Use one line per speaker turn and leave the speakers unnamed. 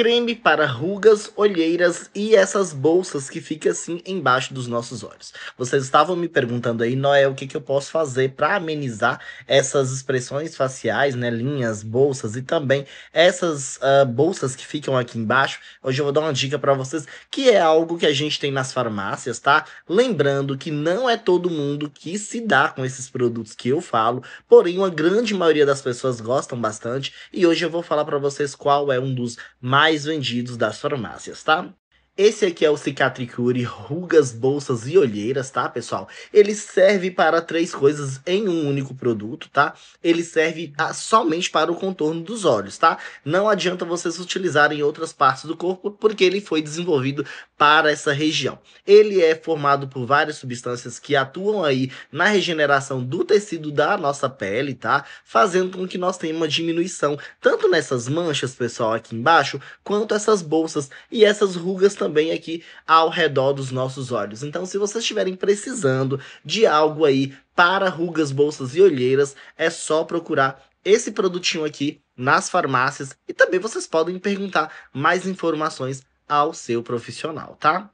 creme para rugas, olheiras e essas bolsas que fica assim embaixo dos nossos olhos. Vocês estavam me perguntando aí, Noel, o que, que eu posso fazer para amenizar essas expressões faciais, né? Linhas, bolsas e também essas uh, bolsas que ficam aqui embaixo. Hoje eu vou dar uma dica para vocês que é algo que a gente tem nas farmácias, tá? Lembrando que não é todo mundo que se dá com esses produtos que eu falo, porém uma grande maioria das pessoas gostam bastante e hoje eu vou falar para vocês qual é um dos mais mais vendidos das farmácias, tá? Esse aqui é o Cicatricure Rugas, Bolsas e Olheiras, tá, pessoal? Ele serve para três coisas em um único produto, tá? Ele serve a, ah, somente para o contorno dos olhos, tá? Não adianta vocês utilizarem outras partes do corpo, porque ele foi desenvolvido para essa região. Ele é formado por várias substâncias que atuam aí na regeneração do tecido da nossa pele, tá? Fazendo com que nós tenhamos uma diminuição, tanto nessas manchas, pessoal, aqui embaixo, quanto essas bolsas e essas rugas também aqui ao redor dos nossos olhos. Então, se vocês estiverem precisando de algo aí para rugas, bolsas e olheiras, é só procurar esse produtinho aqui nas farmácias e também vocês podem perguntar mais informações ao seu profissional, tá?